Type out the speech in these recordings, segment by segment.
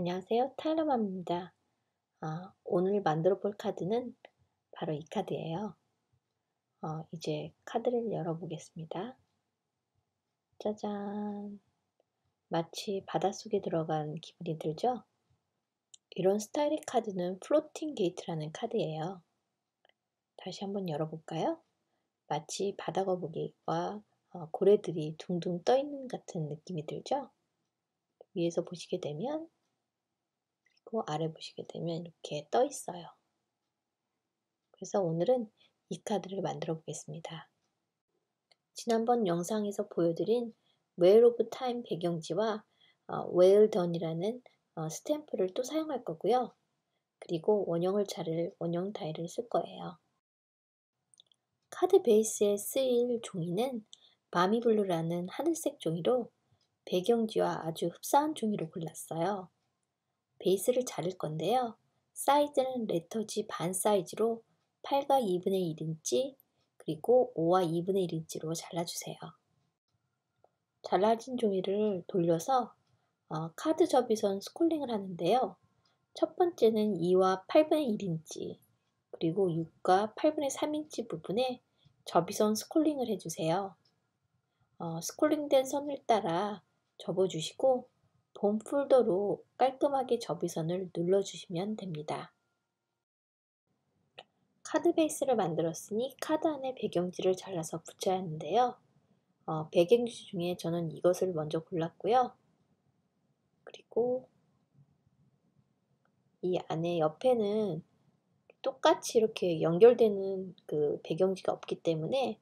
안녕하세요. 타일러맘입니다. 어, 오늘 만들어 볼 카드는 바로 이 카드예요. 어, 이제 카드를 열어보겠습니다. 짜잔. 마치 바닷속에 들어간 기분이 들죠? 이런 스타일의 카드는 플로팅 게이트라는 카드예요. 다시 한번 열어볼까요? 마치 바다 거북이와 어, 고래들이 둥둥 떠 있는 같은 느낌이 들죠? 위에서 보시게 되면 하고 아래 보시게 되면 이렇게 떠 있어요. 그래서 오늘은 이 카드를 만들어 보겠습니다. 지난번 영상에서 보여드린 Whale of Time 배경지와 어, Well Done이라는 어, 스탬프를 또 사용할 거고요. 그리고 원형을 자를 원형 다이를 쓸 거예요. 카드 베이스에 쓰일 종이는 바미블루라는 하늘색 종이로 배경지와 아주 흡사한 종이로 골랐어요. 베이스를 자를 건데요. 사이즈는 레터 지반 사이즈로 8과 2분의 1인치 그리고 5와 2분의 1인치로 잘라주세요. 잘라진 종이를 돌려서 어, 카드 접이선 스콜링을 하는데요. 첫 번째는 2와 8분의 1인치 그리고 6과 8분의 3인치 부분에 접이선 스콜링을 해주세요. 어, 스콜링된 선을 따라 접어주시고 본 폴더로 깔끔하게 접이선을 눌러주시면 됩니다. 카드 베이스를 만들었으니 카드 안에 배경지를 잘라서 붙여야 하는데요. 어, 배경지 중에 저는 이것을 먼저 골랐고요. 그리고 이 안에 옆에는 똑같이 이렇게 연결되는 그 배경지가 없기 때문에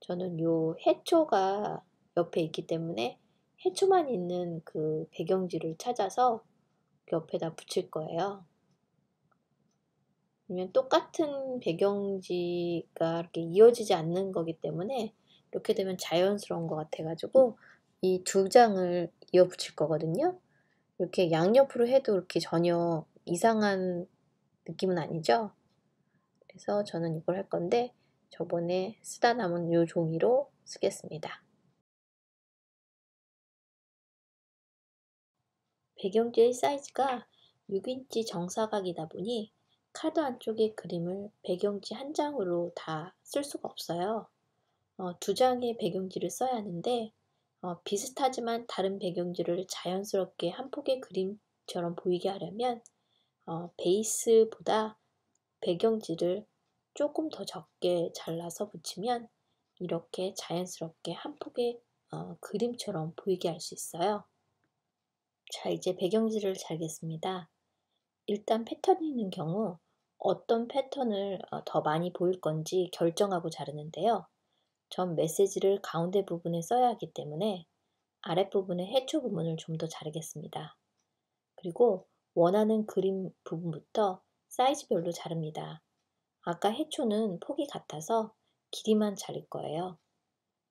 저는 요 해초가 옆에 있기 때문에 해초만 있는 그 배경지를 찾아서 그 옆에다 붙일 거예요. 그러면 똑같은 배경지가 이렇게 이어지지 않는 거기 때문에 이렇게 되면 자연스러운 것 같아가지고 이 두 장을 이어 붙일 거거든요. 이렇게 양옆으로 해도 이렇게 전혀 이상한 느낌은 아니죠. 그래서 저는 이걸 할 건데 저번에 쓰다 남은 요 종이로 쓰겠습니다. 배경지의 사이즈가 6인치 정사각이다 보니 카드 안쪽의 그림을 배경지 한 장으로 다 쓸 수가 없어요. 어, 두 장의 배경지를 써야 하는데 어, 비슷하지만 다른 배경지를 자연스럽게 한 폭의 그림처럼 보이게 하려면 어, 베이스보다 배경지를 조금 더 적게 잘라서 붙이면 이렇게 자연스럽게 한 폭의 어, 그림처럼 보이게 할 수 있어요. 자, 이제 배경지를 잘겠습니다. 일단 패턴이 있는 경우 어떤 패턴을 어, 더 많이 보일 건지 결정하고 자르는데요. 전 메시지를 가운데 부분에 써야 하기 때문에 아랫부분의 해초 부분을 좀 더 자르겠습니다. 그리고 원하는 그림 부분부터 사이즈별로 자릅니다. 아까 해초는 폭이 같아서 길이만 자를 거예요.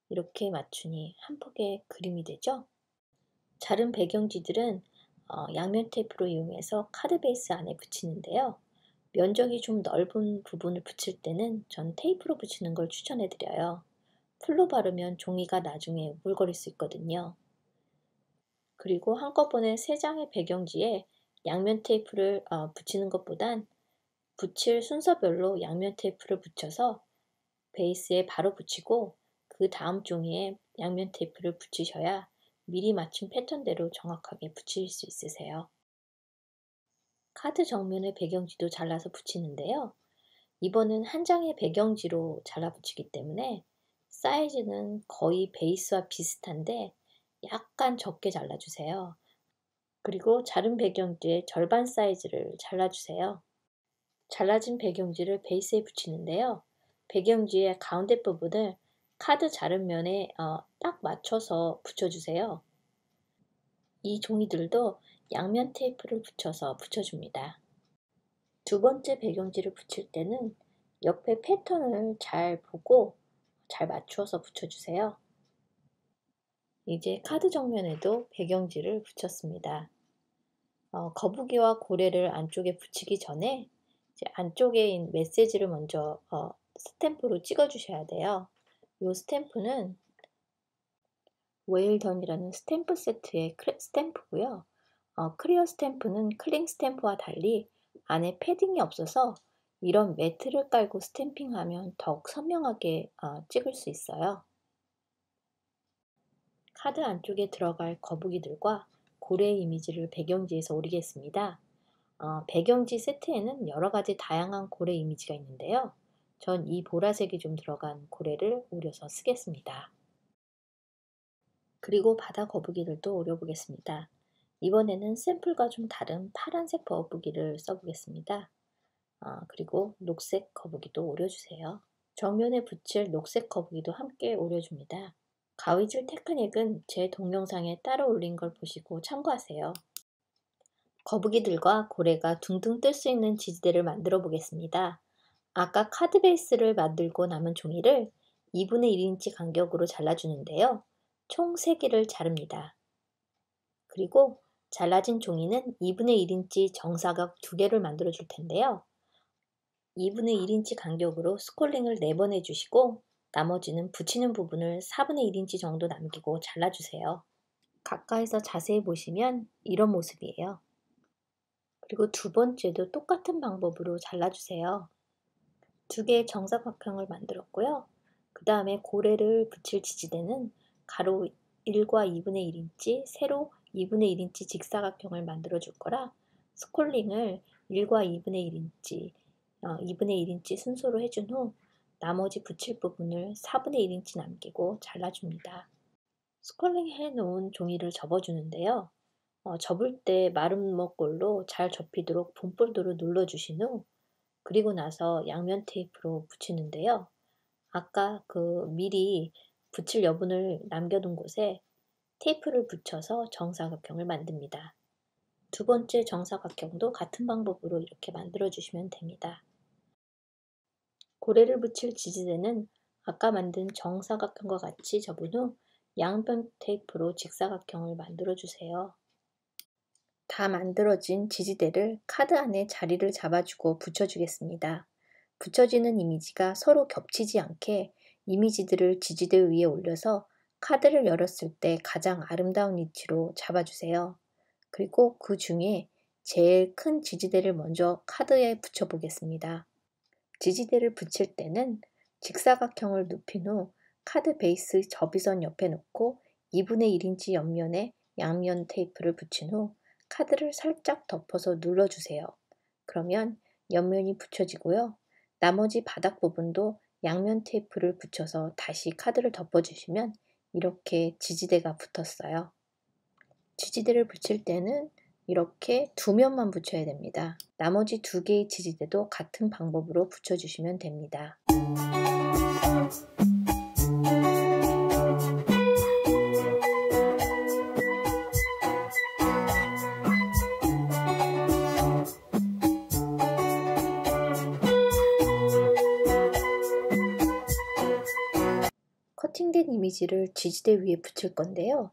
이렇게 맞추니 한 폭의 그림이 되죠? 자른 배경지들은 어, 양면 테이프로 이용해서 카드 베이스 안에 붙이는데요. 면적이 좀 넓은 부분을 붙일 때는 전 테이프로 붙이는 걸 추천해 드려요. 풀로 바르면 종이가 나중에 물거릴 수 있거든요. 그리고 한꺼번에 3장의 배경지에 양면 테이프를 어, 붙이는 것보단 붙일 순서별로 양면 테이프를 붙여서 베이스에 바로 붙이고 그 다음 종이에 양면 테이프를 붙이셔야 미리 맞춘 패턴대로 정확하게 붙일 수 있으세요. 카드 정면의 배경지도 잘라서 붙이는데요. 이번은 한 장의 배경지로 잘라 붙이기 때문에 사이즈는 거의 베이스와 비슷한데 약간 적게 잘라주세요. 그리고 자른 배경지의 절반 사이즈를 잘라주세요. 잘라진 배경지를 베이스에 붙이는데요. 배경지의 가운데 부분을 카드 자른 면에 어, 딱 맞춰서 붙여주세요. 이 종이들도 양면 테이프를 붙여서 붙여줍니다. 두 번째 배경지를 붙일 때는 옆에 패턴을 잘 보고 잘 맞추어서 붙여주세요. 이제 카드 정면에도 배경지를 붙였습니다. 어, 거북이와 고래를 안쪽에 붙이기 전에 안쪽에 메시지를 먼저 어, 스탬프로 찍어주셔야 돼요. 이 스탬프는 웨일던이라는 스탬프 세트의 스탬프고요. 어, 클리어 스탬프는 클링 스탬프와 달리 안에 패딩이 없어서 이런 매트를 깔고 스탬핑하면 더욱 선명하게 어, 찍을 수 있어요. 카드 안쪽에 들어갈 거북이들과 고래 이미지를 배경지에서 오리겠습니다. 어, 배경지 세트에는 여러 가지 다양한 고래 이미지가 있는데요. 전이 보라색이 좀 들어간 고래를 오려서 쓰겠습니다. 그리고 바다 거북이들도 오려보겠습니다. 이번에는 샘플과 좀 다른 파란색 거북이를 써보겠습니다. 아, 그리고 녹색 거북이도 오려주세요. 정면에 붙일 녹색 거북이도 함께 오려줍니다. 가위질 테크닉은 제 동영상에 따로 올린 걸 보시고 참고하세요. 거북이들과 고래가 둥둥 뜰 수 있는 지지대를 만들어 보겠습니다. 아까 카드 베이스를 만들고 남은 종이를 2분의 1인치 간격으로 잘라주는데요. 총 3개를 자릅니다. 그리고 잘라진 종이는 2분의 1인치 정사각 2개를 만들어 줄 텐데요. 2분의 1인치 간격으로 스콜링을 4번 해주시고 나머지는 붙이는 부분을 4분의 1인치 정도 남기고 잘라주세요. 가까이서 자세히 보시면 이런 모습이에요. 그리고 두 번째도 똑같은 방법으로 잘라주세요. 두 개의 정사각형을 만들었고요. 그 다음에 고래를 붙일 지지대는 가로 1과 2분의 1인치, 세로 2분의 1인치 직사각형을 만들어 줄 거라 스콜링을 1과 2분의 1인치, 어, 2분의 1인치 순서로 해준 후 나머지 붙일 부분을 4분의 1인치 남기고 잘라줍니다. 스콜링 해놓은 종이를 접어주는데요. 어, 접을 때 마름먹골로 잘 접히도록 봄볼도로 눌러주신 후 그리고 나서 양면 테이프로 붙이는데요. 아까 그 미리 붙일 여분을 남겨둔 곳에 테이프를 붙여서 정사각형을 만듭니다. 두 번째 정사각형도 같은 방법으로 이렇게 만들어 주시면 됩니다. 고래를 붙일 지지대는 아까 만든 정사각형과 같이 접은 후 양변 테이프로 직사각형을 만들어 주세요. 다 만들어진 지지대를 카드 안에 자리를 잡아주고 붙여주겠습니다. 붙여지는 이미지가 서로 겹치지 않게 이미지들을 지지대 위에 올려서 카드를 열었을 때 가장 아름다운 위치로 잡아주세요. 그리고 그 중에 제일 큰 지지대를 먼저 카드에 붙여보겠습니다. 지지대를 붙일 때는 직사각형을 눕힌 후 카드 베이스 접이선 옆에 놓고 2분의 1인치 옆면에 양면 테이프를 붙인 후 카드를 살짝 덮어서 눌러주세요. 그러면 옆면이 붙여지고요. 나머지 바닥 부분도 양면 테이프를 붙여서 다시 카드를 덮어주시면 이렇게 지지대가 붙었어요. 지지대를 붙일 때는 이렇게 두 면만 붙여야 됩니다. 나머지 두 개의 지지대도 같은 방법으로 붙여주시면 됩니다. 커팅된 이미지를 지지대 위에 붙일 건데요.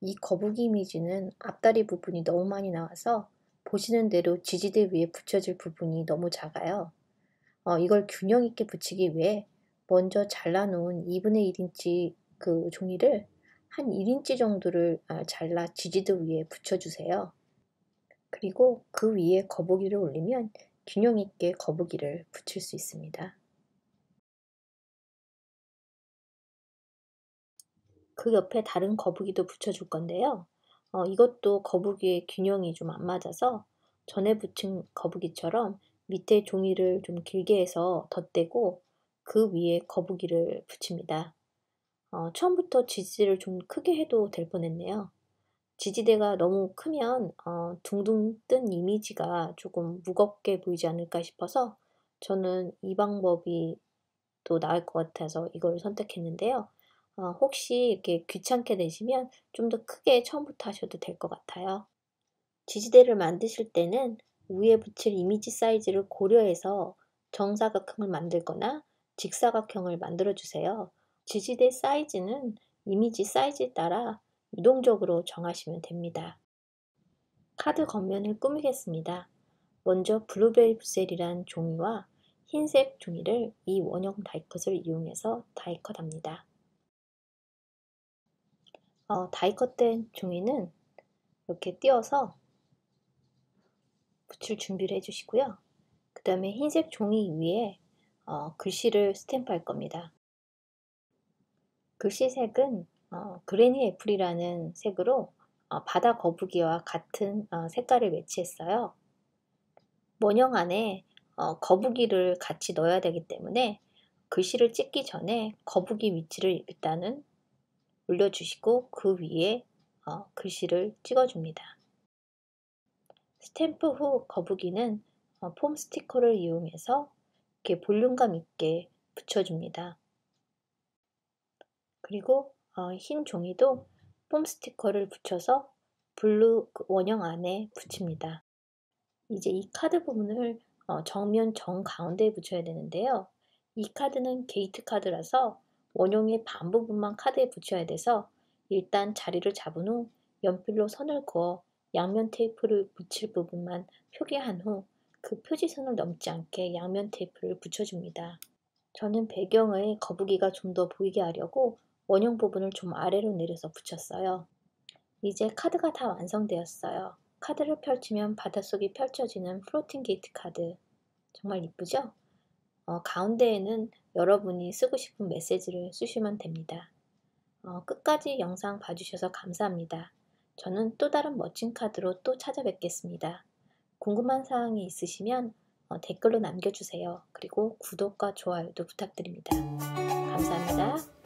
이 거북이 이미지는 앞다리 부분이 너무 많이 나와서 보시는 대로 지지대 위에 붙여질 부분이 너무 작아요. 어, 이걸 균형 있게 붙이기 위해 먼저 잘라놓은 2분의 1인치 그 종이를 한 1인치 정도를 아, 잘라 지지대 위에 붙여주세요. 그리고 그 위에 거북이를 올리면 균형 있게 거북이를 붙일 수 있습니다. 그 옆에 다른 거북이도 붙여줄 건데요. 어, 이것도 거북이의 균형이 좀 안 맞아서 전에 붙인 거북이처럼 밑에 종이를 좀 길게 해서 덧대고 그 위에 거북이를 붙입니다. 어, 처음부터 지지를 좀 크게 해도 될 뻔했네요. 지지대가 너무 크면 어, 둥둥 뜬 이미지가 조금 무겁게 보이지 않을까 싶어서 저는 이 방법이 또 나을 것 같아서 이걸 선택했는데요. 어, 혹시 이렇게 귀찮게 되시면 좀 더 크게 처음부터 하셔도 될 것 같아요. 지지대를 만드실 때는 위에 붙일 이미지 사이즈를 고려해서 정사각형을 만들거나 직사각형을 만들어 주세요. 지지대 사이즈는 이미지 사이즈에 따라 유동적으로 정하시면 됩니다. 카드 겉면을 꾸미겠습니다. 먼저 블루베리 부셀이란 종이와 흰색 종이를 이 원형 다이컷을 이용해서 다이컷합니다. 어, 다이컷된 종이는 이렇게 띄어서 붙일 준비를 해주시고요. 그 다음에 흰색 종이 위에 어, 글씨를 스탬프할 겁니다. 글씨 색은 어, 그레니 애플이라는 색으로 어, 바다 거북이와 같은 어, 색깔을 매치했어요. 원형 안에 어, 거북이를 같이 넣어야 되기 때문에 글씨를 찍기 전에 거북이 위치를 일단은 올려주시고 그 위에 어, 글씨를 찍어줍니다. 스탬프 후 거북이는 어, 폼 스티커를 이용해서 이렇게 볼륨감 있게 붙여줍니다. 그리고 어, 흰 종이도 폼 스티커를 붙여서 블루 그 원형 안에 붙입니다. 이제 이 카드 부분을 어, 정면 정 가운데에 붙여야 되는데요. 이 카드는 게이트 카드라서 원형의 반 부분만 카드에 붙여야 돼서 일단 자리를 잡은 후 연필로 선을 그어 양면 테이프를 붙일 부분만 표기한 후 그 표지선을 넘지 않게 양면 테이프를 붙여줍니다. 저는 배경의 거북이가 좀 더 보이게 하려고 원형 부분을 좀 아래로 내려서 붙였어요. 이제 카드가 다 완성되었어요. 카드를 펼치면 바닷속이 펼쳐지는 플로팅 게이트 카드. 정말 이쁘죠? 어, 가운데에는 여러분이 쓰고 싶은 메시지를 쓰시면 됩니다. 어, 끝까지 영상 봐주셔서 감사합니다. 저는 또 다른 멋진 카드로 또 찾아뵙겠습니다. 궁금한 사항이 있으시면 어, 댓글로 남겨주세요. 그리고 구독과 좋아요도 부탁드립니다. 감사합니다.